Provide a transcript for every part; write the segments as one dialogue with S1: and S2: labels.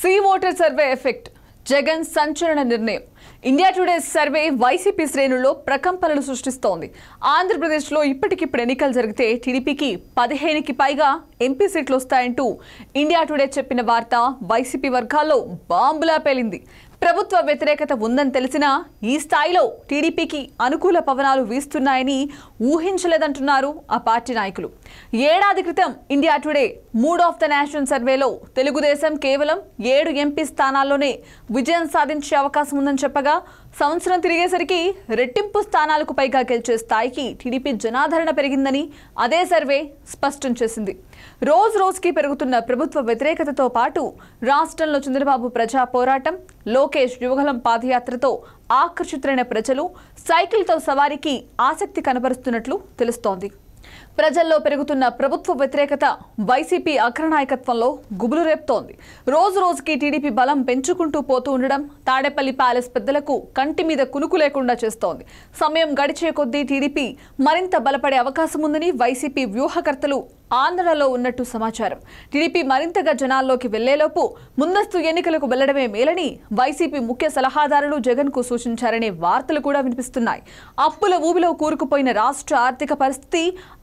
S1: see water survey effect Jagan సంచలన నిర్ణయం India today survey YCP శ్రేణుల్లో ప్రకంపనలు సృష్టిస్తోంది ఆంధ్రప్రదేశ్లో ఇప్పటికిప్పుడు ఎన్నికలు జరిగితే టీడీపీకి పదిహేనుకి పైగా ఎంపీ సీట్లు వస్తాయంటూ ఇండియా టుడే చెప్పిన వార్త వైసీపీ వర్గాల్లో బాంబులా పేలింది ప్రభుత్వ వ్యతిరేకత ఉందని తెలిసినా ఈ స్థాయిలో టీడీపీకి అనుకూల పవనాలు వీస్తున్నాయని ఊహించలేదంటున్నారు ఆ పార్టీ నాయకులు ఏడాది క్రితం India today mood of the national సర్వేలో తెలుగుదేశం కేవలం ఏడు ఎంపీ స్థానాల్లోనే విజయం సాధించే అవకాశం ఉందని చెప్పగా సంవత్సరం తిరిగేసరికి రెట్టింపు స్థానాలకు పైగా గెలిచే స్థాయికి టీడీపీ జనాదరణ పెరిగిందని అదే సర్వే స్పష్టం చేసింది రోజు రోజుకి పెరుగుతున్న ప్రభుత్వ వ్యతిరేకతతో పాటు రాష్ట్రంలో చంద్రబాబు ప్రజా పోరాటం లోకేష్ యువగలం పాదయాత్రతో ఆకర్షితులైన ప్రజలు సైకిల్తో సవారీకి ఆసక్తి కనబరుస్తున్నట్లు తెలుస్తోంది ప్రజల్లో పెరుగుతున్న ప్రభుత్వ వ్యతిరేకత వైసీపీ అగ్రనాయకత్వంలో గుబులు రేపుతోంది రోజు రోజుకి టీడీపీ బలం పెంచుకుంటూ పోతూ ఉండడం తాడేపల్లి ప్యాలెస్ పెద్దలకు కంటి మీద కునుకు లేకుండా చేస్తోంది సమయం గడిచే కొద్దీ టీడీపీ మరింత బలపడే అవకాశం ఉందని వైసీపీ వ్యూహకర్తలు ఆందోళనలో ఉన్నట్టు సమాచారం టీడీపీ మరింతగా జనాల్లోకి వెళ్లేలోపు ముందస్తు ఎన్నికలకు వెళ్లడమే మేలని వైసీపీ ముఖ్య సలహాదారులు జగన్ కు సూచించారనే వార్తలు కూడా వినిపిస్తున్నాయి అప్పుల ఊబిలో కూరుకుపోయిన రాష్ట్ర ఆర్థిక పరిస్థితి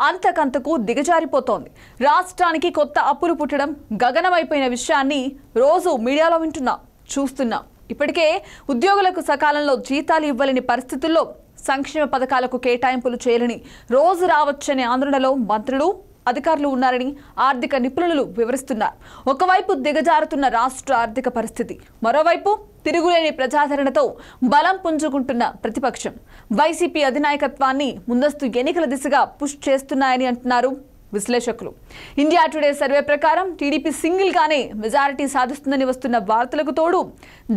S1: అంతకంతకు దిగజారిపోతోంది రాష్ట్రానికి కొత్త అప్పులు పుట్టడం గగనమైపోయిన విషయాన్ని రోజు మీడియాలో వింటున్నాం చూస్తున్నాం ఇప్పటికే ఉద్యోగులకు సకాలంలో జీతాలు ఇవ్వలేని పరిస్థితుల్లో సంక్షేమ పథకాలకు కేటాయింపులు చేయాలని రోజు రావచ్చనే ఆందోళనలో మంత్రులు అధికారులు ఉన్నారని ఆర్థిక నిపుణులు వివరిస్తున్నారు ఒకవైపు దిగజారుతున్న రాష్ట్ర ఆర్థిక పరిస్థితి మరోవైపు తిరుగులేని ప్రజాదరణతో బలం పుంజుకుంటున్న ప్రతిపక్షం వైసీపీ అధినాయకత్వాన్ని ముందస్తు ఎన్నికల దిశగా పుష్ చేస్తున్నాయని అంటున్నారు విశ్లేషకులు ఇండియా టుడే సర్వే ప్రకారం టీడీపీ సింగిల్గానే మెజారిటీ సాధిస్తుందని వస్తున్న వార్తలకు తోడు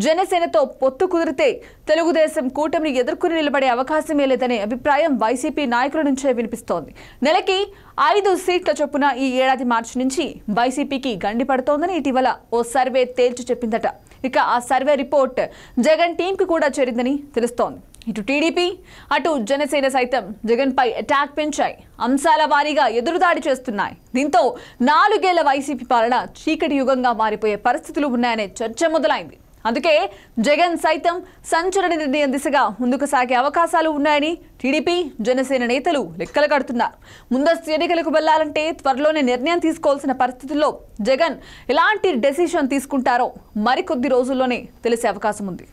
S1: జనసేనతో పొత్తు కుదిరితే తెలుగుదేశం కూటమిని ఎదుర్కొని నిలబడే అవకాశమే లేదనే అభిప్రాయం వైసీపీ నాయకుల నుంచే వినిపిస్తోంది నెలకి ఐదు సీట్ల చొప్పున ఈ ఏడాది మార్చి నుంచి వైసీపీకి గండి పడుతోందని ఇటీవల ఓ సర్వే తేల్చి చెప్పిందట ఇక ఆ సర్వే రిపోర్ట్ జగన్ టీంకు కూడా చేరిందని తెలుస్తోంది ఇటు టీడీపీ అటు జనసేన సైతం జగన్పై అటాక్ పెంచాయి అంశాల వారీగా ఎదురుదాడి చేస్తున్నాయి దీంతో నాలుగేళ్ల వైసీపీ పాలన చీకటి యుగంగా మారిపోయే పరిస్థితులు ఉన్నాయనే చర్చ మొదలైంది అందుకే జగన్ సైతం సంచలన నిర్ణయం దిశగా ముందుకు సాగే అవకాశాలు ఉన్నాయని టీడీపీ జనసేన నేతలు లెక్కలు కడుతున్నారు ముందస్తు ఎన్నికలకు వెళ్లాలంటే త్వరలోనే నిర్ణయం తీసుకోవాల్సిన పరిస్థితుల్లో జగన్ ఎలాంటి డెసిషన్ తీసుకుంటారో మరికొద్ది రోజుల్లోనే తెలిసే అవకాశం ఉంది